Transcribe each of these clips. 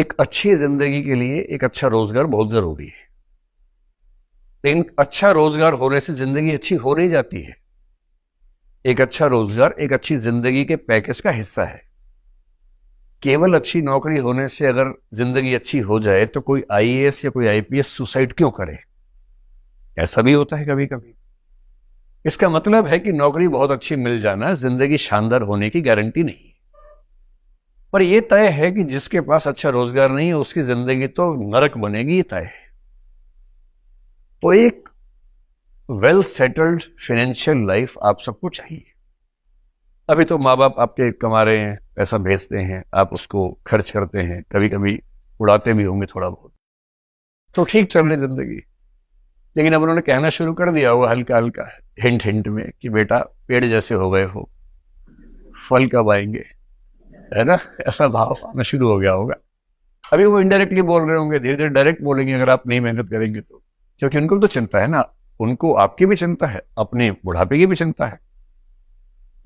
एक अच्छी जिंदगी के लिए एक अच्छा रोजगार बहुत जरूरी है लेकिन अच्छा रोजगार होने से जिंदगी अच्छी हो नहीं जाती है एक अच्छा रोजगार एक अच्छी जिंदगी के पैकेज का हिस्सा है केवल अच्छी नौकरी होने से अगर जिंदगी अच्छी हो जाए तो कोई आईएएस या कोई आईपीएस सुसाइड क्यों करे ऐसा भी होता है कभी कभी इसका मतलब है कि नौकरी बहुत अच्छी मिल जाना जिंदगी शानदार होने की गारंटी नहीं पर यह तय है कि जिसके पास अच्छा रोजगार नहीं है उसकी जिंदगी तो नरक बनेगी ये तय है तो एक वेल सेटल्ड फाइनेंशियल लाइफ आप सबको चाहिए अभी तो माँ बाप आपके कमा रहे हैं पैसा भेजते हैं आप उसको खर्च करते हैं कभी कभी उड़ाते भी होंगे थोड़ा बहुत तो ठीक चल रही जिंदगी लेकिन अब उन्होंने कहना शुरू कर दिया हुआ हल्का हल्का हिंट हिंट में कि बेटा पेड़ जैसे हो गए हो फल कब आएंगे है ना ऐसा भाव आना शुरू हो गया होगा अभी वो इनडायरेक्टली बोल रहे होंगे धीरे धीरे डायरेक्ट बोलेंगे अगर आप नहीं मेहनत करेंगे तो क्योंकि उनको तो चिंता है ना उनको आपकी भी चिंता है अपने बुढ़ापे की भी चिंता है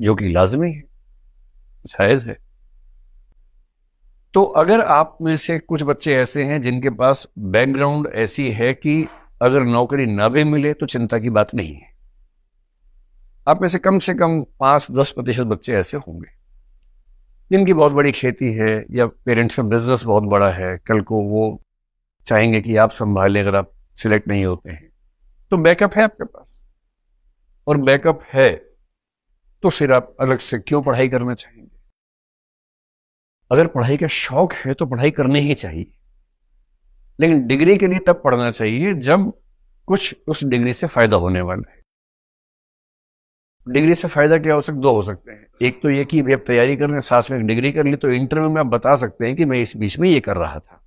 जो कि लाजमी है जायज है तो अगर आप में से कुछ बच्चे ऐसे हैं जिनके पास बैकग्राउंड ऐसी है कि अगर नौकरी ना भी मिले तो चिंता की बात नहीं है आप में से कम से कम पांच दस प्रतिशत बच्चे ऐसे होंगे जिनकी बहुत बड़ी खेती है या पेरेंट्स का बिजनेस बहुत बड़ा है कल को वो चाहेंगे कि आप संभालें अगर आप सिलेक्ट नहीं होते हैं तो बैकअप है आपके पास और बैकअप है तो फिर आप अलग से क्यों पढ़ाई करना चाहेंगे अगर पढ़ाई का शौक है तो पढ़ाई करनी ही चाहिए लेकिन डिग्री के लिए तब पढ़ना चाहिए जब कुछ उस डिग्री से फायदा होने वाला है डिग्री से फ़ायदा क्या हो सकता दो हो सकते हैं एक तो ये कि आप तैयारी कर रहे हैं साथ में डिग्री कर ली तो इंटरव्यू में आप बता सकते हैं कि मैं इस बीच में ये कर रहा था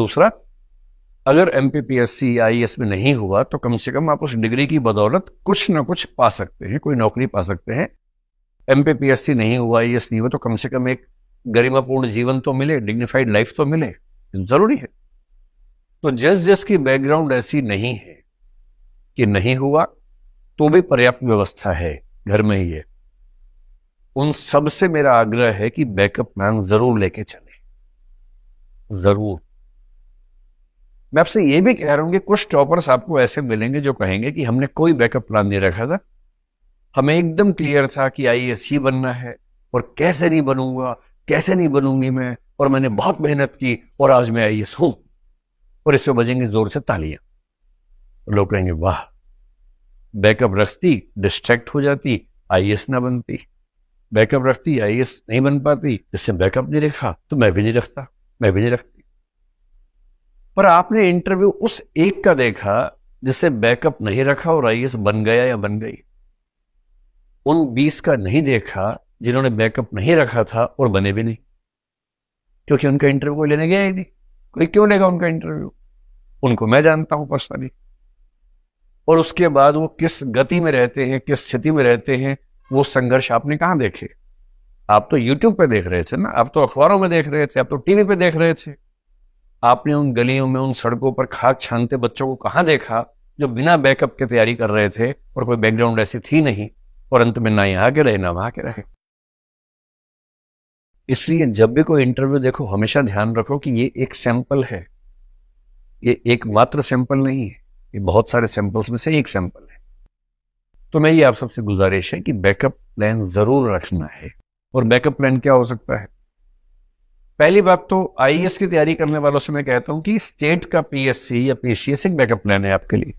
दूसरा अगर M P P S C I S में नहीं हुआ तो कम से कम आप उस डिग्री की बदौलत कुछ ना कुछ पा सकते हैं कोई नौकरी पा सकते हैं M P P S C नहीं हुआ आई एस e नहीं हुआ तो कम से कम एक गरिमापूर्ण जीवन तो मिले डिग्निफाइड लाइफ तो मिले जरूरी है तो जस जस की बैकग्राउंड ऐसी नहीं है कि नहीं हुआ तो भी पर्याप्त व्यवस्था है घर में ही है उन सब से मेरा आग्रह है कि बैकअप प्लान जरूर लेके चले जरूर मैं आपसे ये भी कह रहा हूं कि कुछ टॉपर्स आपको ऐसे मिलेंगे जो कहेंगे कि हमने कोई बैकअप प्लान नहीं रखा था हमें एकदम क्लियर था कि आई ही बनना है और कैसे नहीं बनूंगा कैसे नहीं बनूंगी मैं और मैंने बहुत मेहनत की और आज मैं आई हूं और इसमें बजेंगे जोर से तालियां लोग कहेंगे वाह बैकअप रखती डिस्ट्रैक्ट हो जाती आई ना बनती बैकअप रखती आई नहीं बन पाती जिससे बैकअप नहीं रखा तो मैं भी नहीं रखता मैं भी नहीं रखती पर आपने इंटरव्यू उस एक का देखा जिससे बैकअप नहीं रखा और आई बन गया या बन गई उन बीस का नहीं देखा जिन्होंने बैकअप नहीं रखा था और बने भी नहीं क्योंकि उनका इंटरव्यू कोई लेने गया ही नहीं कोई क्यों लेगा उनका इंटरव्यू उनको मैं जानता हूं पर्सनली और उसके बाद वो किस गति में रहते हैं किस स्थिति में रहते हैं वो संघर्ष आपने कहाँ देखे आप तो यूट्यूब पे देख रहे थे ना आप तो अखबारों में देख रहे थे आप तो टीवी पे देख रहे थे आपने उन गलियों में उन सड़कों पर खाक छानते बच्चों को कहाँ देखा जो बिना बैकअप के तैयारी कर रहे थे और कोई बैकग्राउंड ऐसी थी नहीं और अंत में ना यहाँ के रहे ना वहां के रहे इसलिए जब भी कोई इंटरव्यू देखो हमेशा ध्यान रखो कि ये एक सैंपल है ये एकमात्र सैंपल नहीं है ये बहुत सारे सैंपल्स में से एक सैंपल है तो मेरी आप सबसे गुजारिश है कि बैकअप प्लान जरूर रखना है और बैकअप प्लान क्या हो सकता है पहली बात तो आई e की तैयारी करने वालों से मैं कहता हूं कि स्टेट का पीएससी या पीसीएस एक बैकअप प्लान है आपके लिए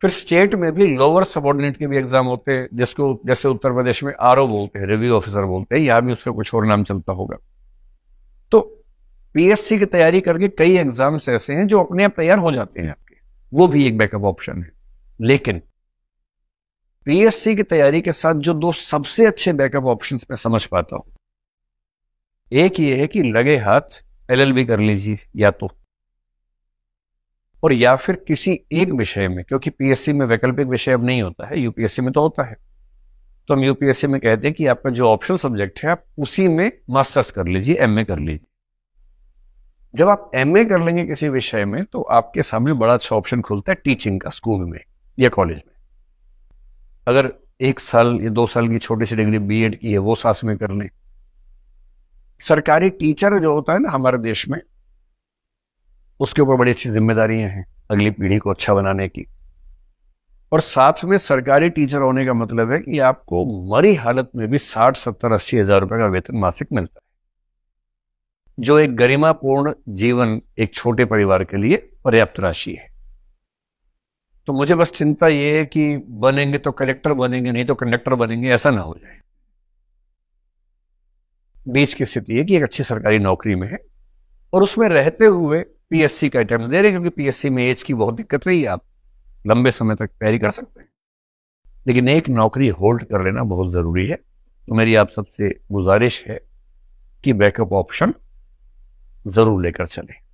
फिर स्टेट में भी लोअर सबॉर्डिनेट के भी एग्जाम होते हैं जिसको जैसे उत्तर प्रदेश में आर बोलते हैं रिव्यू ऑफिसर बोलते हैं या भी उसका कुछ और नाम चलता होगा तो पीएससी की तैयारी करके कई एग्जाम्स ऐसे हैं जो अपने आप तैयार हो जाते हैं वो भी एक बैकअप ऑप्शन है लेकिन पीएससी की तैयारी के साथ जो दो सबसे अच्छे बैकअप ऑप्शंस मैं समझ पाता हूं एक ये है कि लगे हाथ एलएलबी कर लीजिए या तो और या फिर किसी एक विषय में क्योंकि पीएससी में वैकल्पिक विषय अब नहीं होता है यूपीएससी में तो होता है तो हम यूपीएससी में कहते हैं कि आपका जो ऑप्शनल सब्जेक्ट है आप उसी में मास्टर्स कर लीजिए एमए कर लीजिए जब आप एम कर लेंगे किसी विषय में तो आपके सामने बड़ा अच्छा ऑप्शन खुलता है टीचिंग का स्कूल में या कॉलेज में अगर एक साल या दो साल की छोटी सी डिग्री बी की है वो सास में कर लें सरकारी टीचर जो होता है ना हमारे देश में उसके ऊपर बड़ी अच्छी जिम्मेदारियां हैं अगली पीढ़ी को अच्छा बनाने की और साथ में सरकारी टीचर होने का मतलब है कि आपको मरी हालत में भी साठ सत्तर अस्सी हजार रुपए का वेतन मासिक मिलता है जो एक गरिमापूर्ण जीवन एक छोटे परिवार के लिए पर्याप्त राशि है तो मुझे बस चिंता ये है कि बनेंगे तो कलेक्टर बनेंगे नहीं तो कंडक्टर बनेंगे ऐसा ना हो जाए बीच की स्थिति है कि एक अच्छी सरकारी नौकरी में है और उसमें रहते हुए पीएससी का अटैम्प्ट दे रहे क्योंकि पीएससी में एज की बहुत दिक्कत रही है आप लंबे समय तक तैयारी कर सकते हैं लेकिन एक नौकरी होल्ड कर लेना बहुत ज़रूरी है तो मेरी आप सबसे गुजारिश है कि बैकअप ऑप्शन ज़रूर लेकर चलें